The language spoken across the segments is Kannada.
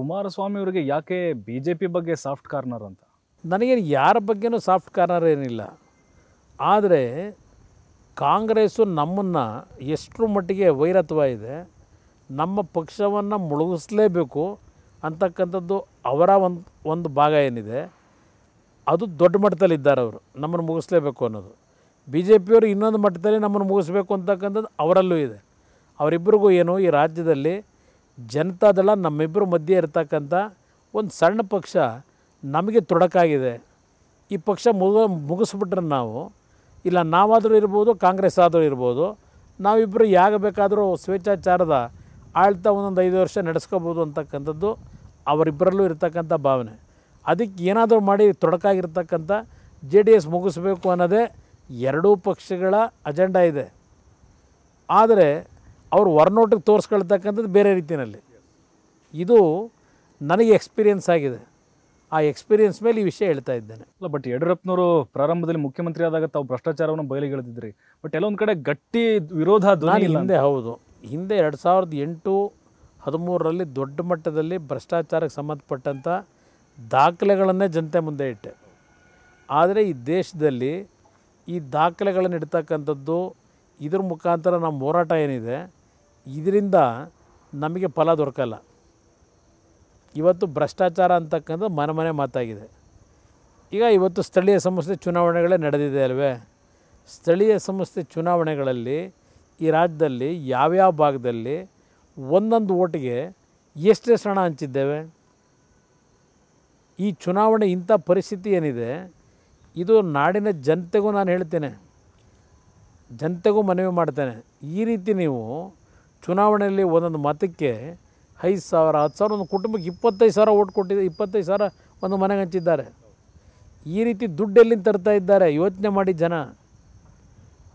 ಕುಮಾರಸ್ವಾಮಿ ಅವರಿಗೆ ಯಾಕೆ ಬಿ ಜೆ ಪಿ ಬಗ್ಗೆ ಸಾಫ್ಟ್ ಕಾರ್ನರ್ ಅಂತ ನನಗೇನು ಯಾರ ಬಗ್ಗೆನೂ ಸಾಫ್ಟ್ ಕಾರ್ನರ್ ಏನಿಲ್ಲ ಆದರೆ ಕಾಂಗ್ರೆಸ್ಸು ನಮ್ಮನ್ನು ಎಷ್ಟರ ಮಟ್ಟಿಗೆ ವೈರತ್ವ ಇದೆ ನಮ್ಮ ಪಕ್ಷವನ್ನು ಮುಳುಗಿಸಲೇಬೇಕು ಅಂತಕ್ಕಂಥದ್ದು ಅವರ ಒಂದು ಒಂದು ಭಾಗ ಏನಿದೆ ಅದು ದೊಡ್ಡ ಮಟ್ಟದಲ್ಲಿ ಇದ್ದಾರೆ ಅವರು ನಮ್ಮನ್ನು ಮುಗಿಸ್ಲೇಬೇಕು ಅನ್ನೋದು ಬಿ ಜೆ ಪಿಯವರು ಇನ್ನೊಂದು ಮಟ್ಟದಲ್ಲಿ ನಮ್ಮನ್ನು ಮುಗಿಸ್ಬೇಕು ಅಂತಕ್ಕಂಥದ್ದು ಅವರಲ್ಲೂ ಇದೆ ಅವರಿಬ್ಬರಿಗೂ ಏನು ಈ ರಾಜ್ಯದಲ್ಲಿ ಜನತಾದಳ ನಮ್ಮಿಬ್ಬರ ಮಧ್ಯೆ ಇರತಕ್ಕಂಥ ಒಂದು ಸಣ್ಣ ಪಕ್ಷ ನಮಗೆ ತೊಡಕಾಗಿದೆ ಈ ಪಕ್ಷ ಮುಗ ಮುಗಿಸ್ಬಿಟ್ರೆ ನಾವು ಇಲ್ಲ ನಾವಾದರೂ ಇರ್ಬೋದು ಕಾಂಗ್ರೆಸ್ ಆದರೂ ಇರ್ಬೋದು ನಾವಿಬ್ಬರು ಯಾಗ ಬೇಕಾದರೂ ಸ್ವೇಚ್ಛಾಚಾರದ ಆಳ್ತಾ ಒಂದೊಂದು ಐದು ವರ್ಷ ನಡೆಸ್ಕೋಬೋದು ಅಂತಕ್ಕಂಥದ್ದು ಅವರಿಬ್ಬರಲ್ಲೂ ಇರತಕ್ಕಂಥ ಭಾವನೆ ಅದಕ್ಕೆ ಏನಾದರೂ ಮಾಡಿ ತೊಡಕಾಗಿರ್ತಕ್ಕಂಥ ಜೆ ಡಿ ಎಸ್ ಮುಗಿಸ್ಬೇಕು ಅನ್ನೋದೇ ಎರಡೂ ಪಕ್ಷಗಳ ಅಜೆಂಡಾ ಇದೆ ಆದರೆ ಅವ್ರು ಹೊರನೋಟಕ್ಕೆ ತೋರಿಸ್ಕೊಳ್ತಕ್ಕಂಥದ್ದು ಬೇರೆ ರೀತಿಯಲ್ಲಿ ಇದು ನನಗೆ ಎಕ್ಸ್ಪೀರಿಯೆನ್ಸ್ ಆಗಿದೆ ಆ ಎಕ್ಸ್ಪೀರಿಯೆನ್ಸ್ ಮೇಲೆ ಈ ವಿಷಯ ಹೇಳ್ತಾ ಇದ್ದೇನೆ ಅಲ್ಲ ಬಟ್ ಯಡಿಯೂರಪ್ಪನವರು ಪ್ರಾರಂಭದಲ್ಲಿ ಮುಖ್ಯಮಂತ್ರಿ ಆದಾಗ ತಾವು ಭ್ರಷ್ಟಾಚಾರವನ್ನು ಬಯಲಿಗೆಳೆದಿದ್ರಿ ಬಟ್ ಎಲ್ಲೊಂದು ಕಡೆ ಗಟ್ಟಿ ವಿರೋಧ ಹಿಂದೆ ಹೌದು ಹಿಂದೆ ಎರಡು ಸಾವಿರದ ಎಂಟು ಹದಿಮೂರರಲ್ಲಿ ದೊಡ್ಡ ಮಟ್ಟದಲ್ಲಿ ಭ್ರಷ್ಟಾಚಾರಕ್ಕೆ ಸಂಬಂಧಪಟ್ಟಂಥ ದಾಖಲೆಗಳನ್ನೇ ಜನತೆ ಮುಂದೆ ಇಟ್ಟೆ ಆದರೆ ಈ ದೇಶದಲ್ಲಿ ಈ ದಾಖಲೆಗಳನ್ನು ಇಡ್ತಕ್ಕಂಥದ್ದು ಇದ್ರ ಮುಖಾಂತರ ನಮ್ಮ ಹೋರಾಟ ಏನಿದೆ ಇದರಿಂದ ನಮಗೆ ಫಲ ದೊರಕಲ್ಲ ಇವತ್ತು ಭ್ರಷ್ಟಾಚಾರ ಅಂತಕ್ಕಂಥ ಮನೆ ಮನೆ ಮಾತಾಗಿದೆ ಈಗ ಇವತ್ತು ಸ್ಥಳೀಯ ಸಂಸ್ಥೆ ಚುನಾವಣೆಗಳೇ ನಡೆದಿದೆ ಅಲ್ವೇ ಸ್ಥಳೀಯ ಸಂಸ್ಥೆ ಚುನಾವಣೆಗಳಲ್ಲಿ ಈ ರಾಜ್ಯದಲ್ಲಿ ಯಾವ್ಯಾವ ಭಾಗದಲ್ಲಿ ಒಂದೊಂದು ಓಟಿಗೆ ಎಷ್ಟು ಹಣ ಹಂಚಿದ್ದೇವೆ ಈ ಚುನಾವಣೆ ಇಂಥ ಪರಿಸ್ಥಿತಿ ಏನಿದೆ ಇದು ನಾಡಿನ ಜನತೆಗೂ ನಾನು ಹೇಳ್ತೇನೆ ಜನತೆಗೂ ಮನವಿ ಮಾಡ್ತೇನೆ ಈ ರೀತಿ ನೀವು ಚುನಾವಣೆಯಲ್ಲಿ ಒಂದೊಂದು ಮತಕ್ಕೆ ಐದು ಸಾವಿರ ಹತ್ತು ಸಾವಿರ ಒಂದು ಕುಟುಂಬಕ್ಕೆ ಇಪ್ಪತ್ತೈದು ಸಾವಿರ ಓಟ್ ಕೊಟ್ಟಿದ್ದ ಇಪ್ಪತ್ತೈದು ಸಾವಿರ ಒಂದು ಮನೆಗೆ ಹಂಚಿದ್ದಾರೆ ಈ ರೀತಿ ದುಡ್ಡು ಎಲ್ಲಿಂದ ತರ್ತಾ ಇದ್ದಾರೆ ಯೋಚನೆ ಮಾಡಿ ಜನ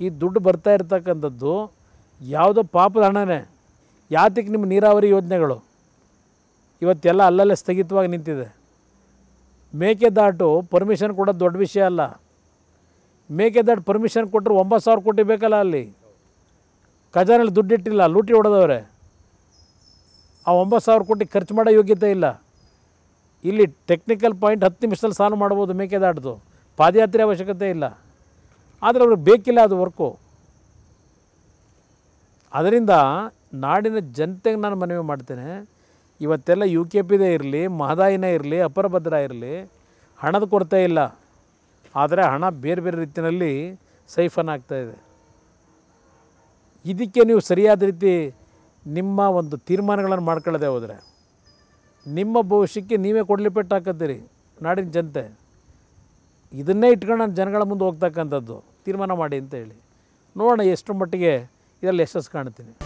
ಈ ದುಡ್ಡು ಬರ್ತಾ ಇರ್ತಕ್ಕಂಥದ್ದು ಯಾವುದೋ ಪಾಪದ ಹಣನೇ ಯಾತಕ್ಕೆ ನಿಮ್ಮ ನೀರಾವರಿ ಯೋಜನೆಗಳು ಇವತ್ತೆಲ್ಲ ಅಲ್ಲಲ್ಲೇ ಸ್ಥಗಿತವಾಗಿ ನಿಂತಿದೆ ಮೇಕೆದಾಟು ಪರ್ಮಿಷನ್ ಕೊಡೋದು ದೊಡ್ಡ ವಿಷಯ ಅಲ್ಲ ಮೇಕೆದಾಟು ಪರ್ಮಿಷನ್ ಕೊಟ್ಟರು ಒಂಬತ್ತು ಸಾವಿರ ಕೋಟಿ ಬೇಕಲ್ಲ ಅಲ್ಲಿ ಖಜಾನೆಯಲ್ಲಿ ದುಡ್ಡಿಟ್ಟಿಲ್ಲ ಲೂಟಿ ಹೊಡೆದವ್ರೆ ಆ ಒಂಬತ್ತು ಸಾವಿರ ಕೋಟಿ ಖರ್ಚು ಮಾಡೋ ಯೋಗ್ಯತೆ ಇಲ್ಲ ಇಲ್ಲಿ ಟೆಕ್ನಿಕಲ್ ಪಾಯಿಂಟ್ ಹತ್ತು ನಿಮಿಷದಲ್ಲಿ ಸಾಲ್ವ್ ಮಾಡ್ಬೋದು ಮೇಕೆದಾಡ್ದು ಪಾದಯಾತ್ರೆ ಅವಶ್ಯಕತೆ ಇಲ್ಲ ಆದರೆ ಅವ್ರಿಗೆ ಬೇಕಿಲ್ಲ ಅದು ವರ್ಕು ಅದರಿಂದ ನಾಡಿನ ಜನತೆಗೆ ನಾನು ಮನವಿ ಮಾಡ್ತೇನೆ ಇವತ್ತೆಲ್ಲ ಯು ಕೆ ಪಿದೇ ಇರಲಿ ಮಹದಾಯಿನೇ ಇರಲಿ ಅಪರ ಇರಲಿ ಹಣದ ಕೊರತೆ ಇಲ್ಲ ಆದರೆ ಹಣ ಬೇರೆ ಬೇರೆ ರೀತಿಯಲ್ಲಿ ಸೈಫನ್ ಆಗ್ತಾಯಿದೆ ಇದಕ್ಕೆ ನೀವು ಸರಿಯಾದ ರೀತಿ ನಿಮ್ಮ ಒಂದು ತೀರ್ಮಾನಗಳನ್ನು ಮಾಡ್ಕೊಳ್ಳದೆ ಹೋದರೆ ನಿಮ್ಮ ಭವಿಷ್ಯಕ್ಕೆ ನೀವೇ ಕೊಡಲಿ ಹಾಕತ್ತೀರಿ ನಾಡಿನ ಜನತೆ ಇದನ್ನೇ ಇಟ್ಕೊಂಡು ನಾನು ಜನಗಳ ಮುಂದೆ ಹೋಗ್ತಕ್ಕಂಥದ್ದು ತೀರ್ಮಾನ ಮಾಡಿ ಅಂತ ಹೇಳಿ ನೋಡೋಣ ಎಷ್ಟು ಮಟ್ಟಿಗೆ ಇದರಲ್ಲಿ ಯಶಸ್ಸು ಕಾಣ್ತೀನಿ